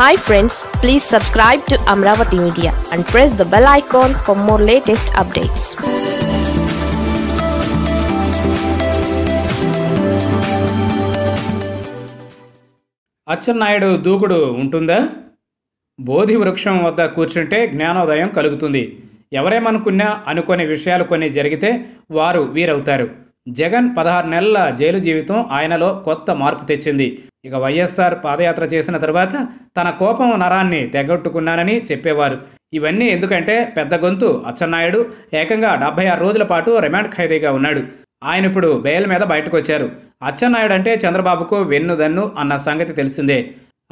hi friends please subscribe to Amaravati media and press the bell icon for more latest updates Atchannaidu దూకుడు ఉంటుందా బోధి వృక్షం వద్ద కూర్చుంటే జ్ఞానోదయం కలుగుతుంది ఎవరేమనుకున్నా అనుకునే విషయాలు కొన్ని జరిగితే వారు వీరవుతారు జగన్ పదహారు నెలల జైలు జీవితం ఆయనలో కొత్త మార్పు తెచ్చింది ఇక వైఎస్ఆర్ పాదయాత్ర చేసిన తర్వాత తన కోపం నరాన్ని తెగొట్టుకున్నానని చెప్పేవారు ఇవన్నీ ఎందుకంటే పెద్ద గొంతు అచ్చెన్నాయుడు ఏకంగా డెబ్బై ఆరు రోజుల పాటు రిమాండ్ ఖైదీగా ఉన్నాడు ఆయన ఇప్పుడు బెయిల్ మీద బయటకు వచ్చారు అచ్చెన్నాయుడు అంటే చంద్రబాబుకు వెన్నుదన్ను అన్న సంగతి తెలిసిందే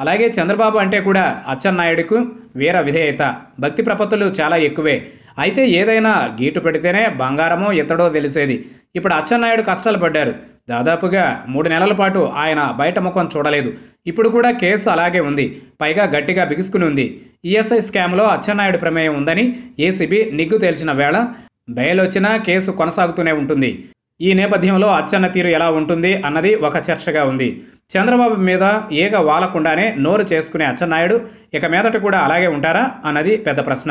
అలాగే చంద్రబాబు అంటే కూడా అచ్చెన్నాయుడుకు వీర విధేయత భక్తి ప్రపత్తులు చాలా ఎక్కువే అయితే ఏదైనా గీటు పెడితేనే బంగారమో ఇతడో తెలిసేది ఇప్పుడు అచ్చెన్నాయుడు కష్టాలు పడ్డారు దాదాపుగా మూడు నెలల పాటు ఆయన బయట ముఖం చూడలేదు ఇప్పుడు కూడా కేసు అలాగే ఉంది పైగా గట్టిగా బిగుసుకుని ఉంది ఈఎస్ఐ స్కామ్లో అచ్చెన్నాయుడు ప్రమేయం ఉందని ఏసీబీ నిగ్గు తేల్చిన వేళ బయలు వచ్చినా కేసు కొనసాగుతూనే ఉంటుంది ఈ నేపథ్యంలో అచ్చన్న తీరు ఎలా ఉంటుంది అన్నది ఒక చర్చగా ఉంది చంద్రబాబు మీద ఏగ వాలకుండానే నోరు చేసుకునే అచ్చెన్నాయుడు ఇక మీదట కూడా అలాగే ఉంటారా అన్నది పెద్ద ప్రశ్న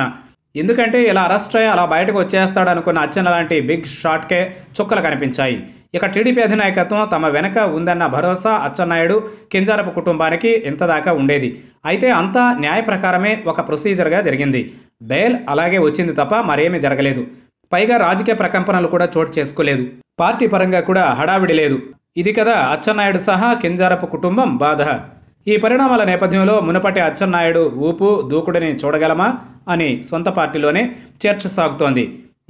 ఎందుకంటే ఇలా అరెస్ట్ అయ్యి అలా బయటకు వచ్చేస్తాడనుకున్న అచ్చెన్న లాంటి బిగ్ షాట్కే చుక్కలు కనిపించాయి ఇక టీడీపీ అధినాయకత్వం తమ వెనక ఉందన్న భరోసా అచ్చెన్నాయుడు కింజారపు కుటుంబానికి ఇంతదాకా ఉండేది అయితే అంతా న్యాయ ప్రకారమే ఒక ప్రొసీజర్గా జరిగింది బెయిల్ అలాగే వచ్చింది తప్ప మరేమీ జరగలేదు పైగా రాజకీయ ప్రకంపనలు కూడా చోటు చేసుకోలేదు పార్టీ పరంగా కూడా హడావిడి లేదు ఇది కదా అచ్చెన్నాయుడు సహా కింజారపు కుటుంబం బాధ ఈ పరిణామాల నేపథ్యంలో మునపటి అచ్చెన్నాయుడు ఊపు దూకుడిని చూడగలమా అని సొంత పార్టీలోనే చర్చ సాగుతోంది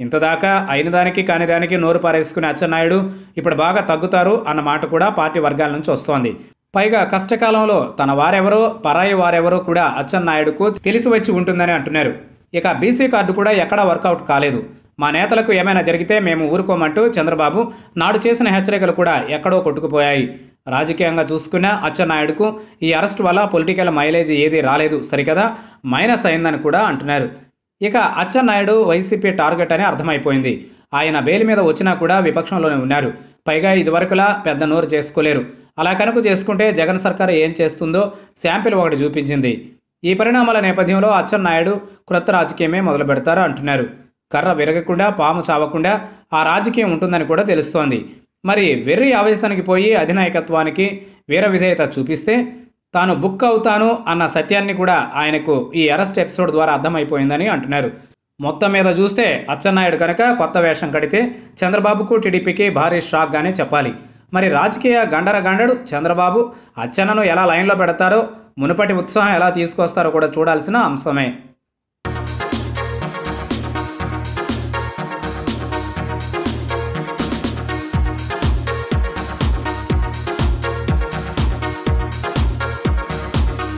ఇంతదాకా అయిన దానికి కాని దానికి నోరు పారేసుకునే అచ్చెన్నాయుడు ఇప్పుడు బాగా తగ్గుతారు అన్న మాట కూడా పార్టీ వర్గాల నుంచి వస్తోంది పైగా కష్టకాలంలో తన వారెవరో పరాయి వారెవరో కూడా అచ్చెన్నాయుడుకు తెలిసి వచ్చి ఉంటుందని అంటున్నారు ఇక బీసీ కార్డు కూడా ఎక్కడా వర్కౌట్ కాలేదు మా నేతలకు ఏమైనా జరిగితే మేము ఊరుకోమంటూ చంద్రబాబు నాడు చేసిన హెచ్చరికలు కూడా ఎక్కడో కొట్టుకుపోయాయి రాజకీయంగా చూసుకున్న అచ్చెన్నాయుడుకు ఈ అరెస్ట్ వల్ల పొలిటికల్ మైలేజ్ ఏదీ రాలేదు సరికదా మైనస్ అయిందని కూడా అంటున్నారు ఇక అచ్చెన్నాయుడు వైసీపీ టార్గెట్ అని అర్థమైపోయింది ఆయన బెయిల్ మీద వచ్చినా కూడా విపక్షంలోనే ఉన్నారు పైగా ఇదివరకులా పెద్ద నోరు చేసుకోలేరు అలా కనుక చేసుకుంటే జగన్ సర్కార్ ఏం చేస్తుందో శాంపిల్ ఒకటి చూపించింది ఈ పరిణామాల నేపథ్యంలో అచ్చెన్నాయుడు క్రొత్త రాజకీయమే మొదలు పెడతారు అంటున్నారు కర్ర విరగకుండా పాము చావకుండా ఆ రాజకీయం ఉంటుందని కూడా తెలుస్తోంది మరి వెర్రి ఆవేశానికి పోయి అధినాయకత్వానికి వీర విధేయత చూపిస్తే తాను బుక్ అవుతాను అన్న సత్యాన్ని కూడా ఆయనకు ఈ అరెస్ట్ ఎపిసోడ్ ద్వారా అర్థమైపోయిందని అంటున్నారు మొత్తం మీద చూస్తే అచ్చెన్నాయుడు కనుక కొత్త వేషం కడితే చంద్రబాబుకు టీడీపీకి భారీ షాక్గానే చెప్పాలి మరి రాజకీయ గండర గండడు చంద్రబాబు అచ్చెన్నను ఎలా లైన్లో పెడతారో మునుపటి ఉత్సాహం ఎలా తీసుకొస్తారో కూడా చూడాల్సిన అంశమే